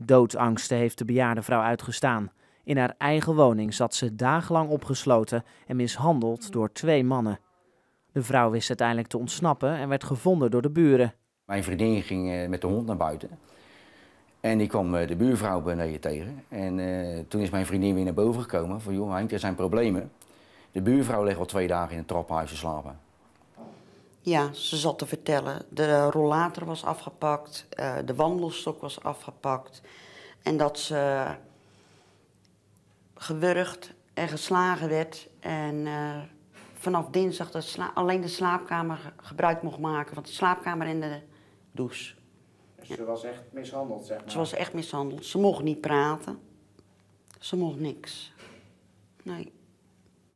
Doodangsten heeft de bejaarde vrouw uitgestaan. In haar eigen woning zat ze dagenlang opgesloten en mishandeld door twee mannen. De vrouw wist uiteindelijk te ontsnappen en werd gevonden door de buren. Mijn vriendin ging eh, met de hond naar buiten. En die kwam eh, de buurvrouw beneden tegen. En eh, toen is mijn vriendin weer naar boven gekomen. Van joh, er zijn problemen. De buurvrouw ligt al twee dagen in het trappenhuis te slapen. Ja, ze zat te vertellen. De rollator was afgepakt, eh, de wandelstok was afgepakt. En dat ze gewurgd en geslagen werd. En eh, vanaf dinsdag dat alleen de slaapkamer gebruik mocht maken. Want de slaapkamer en de douche. Dus ze was echt mishandeld, zeg maar? Ze was echt mishandeld. Ze mocht niet praten. Ze mocht niks. Nee.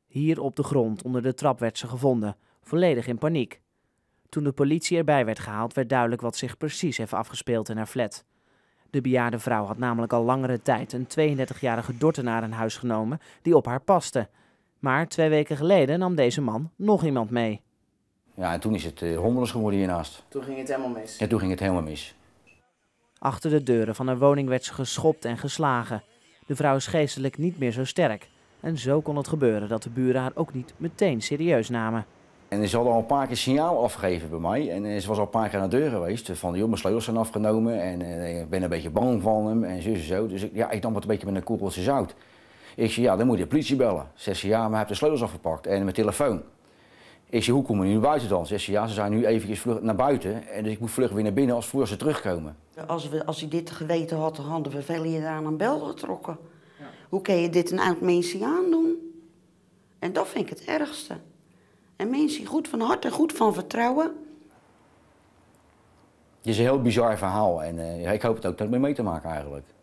Hier op de grond onder de trap werd ze gevonden. Volledig in paniek. Toen de politie erbij werd gehaald, werd duidelijk wat zich precies heeft afgespeeld in haar flat. De bejaarde vrouw had namelijk al langere tijd een 32-jarige naar een huis genomen die op haar paste. Maar twee weken geleden nam deze man nog iemand mee. Ja, en toen is het uh, eh, hommeles geworden hiernaast. Toen ging het helemaal mis? Ja, toen ging het helemaal mis. Achter de deuren van haar woning werd ze geschopt en geslagen. De vrouw is geestelijk niet meer zo sterk. En zo kon het gebeuren dat de buren haar ook niet meteen serieus namen. En ze hadden al een paar keer signaal afgegeven bij mij. En eh, ze was al een paar keer naar de deur geweest. Eh, van, joh, mijn sleutels zijn afgenomen en eh, ik ben een beetje bang van hem en zo zo. Dus ik, ja, ik nam het een beetje met een koeltje zout. Ik zei, ja, dan moet je de politie bellen. Zegt ze, ja, maar heb de sleutels afgepakt en mijn telefoon. Ik zei, hoe komen we nu buiten dan? Zegt ze, ja, ze zijn nu eventjes naar buiten. En dus ik moet vlug weer naar binnen als voor ze terugkomen. Als, we, als hij dit geweten had, dan hadden we veel hier aan een bel getrokken. Ja. Hoe kun je dit nou een oud mensen aandoen? En dat vind ik het ergste. En mensen goed van hart en goed van vertrouwen. Het is een heel bizar verhaal en eh, ik hoop het ook dat mee te maken eigenlijk.